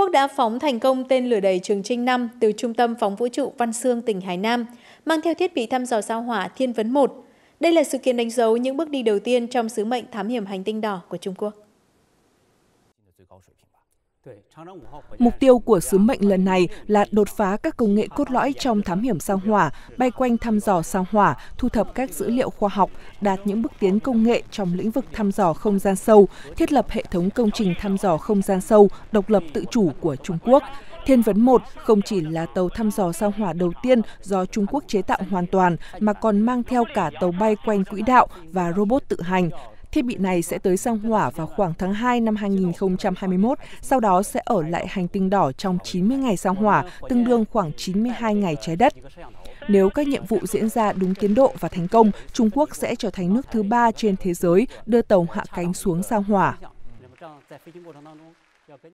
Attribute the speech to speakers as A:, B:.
A: Quốc đã phóng thành công tên lửa đẩy Trường Trinh 5 từ Trung tâm Phóng Vũ trụ Văn Xương, tỉnh Hải Nam, mang theo thiết bị thăm dò sao hỏa Thiên Vấn 1. Đây là sự kiện đánh dấu những bước đi đầu tiên trong sứ mệnh thám hiểm hành tinh đỏ của Trung Quốc.
B: Mục tiêu của sứ mệnh lần này là đột phá các công nghệ cốt lõi trong thám hiểm sao hỏa, bay quanh thăm dò sao hỏa, thu thập các dữ liệu khoa học, đạt những bước tiến công nghệ trong lĩnh vực thăm dò không gian sâu, thiết lập hệ thống công trình thăm dò không gian sâu độc lập tự chủ của Trung Quốc. Thiên vấn 1 không chỉ là tàu thăm dò sao hỏa đầu tiên do Trung Quốc chế tạo hoàn toàn mà còn mang theo cả tàu bay quanh quỹ đạo và robot tự hành. Thiết bị này sẽ tới sao hỏa vào khoảng tháng 2 năm 2021, sau đó sẽ ở lại hành tinh đỏ trong 90 ngày sao hỏa, tương đương khoảng 92 ngày trái đất. Nếu các nhiệm vụ diễn ra đúng tiến độ và thành công, Trung Quốc sẽ trở thành nước thứ ba trên thế giới đưa tàu hạ cánh xuống sao hỏa.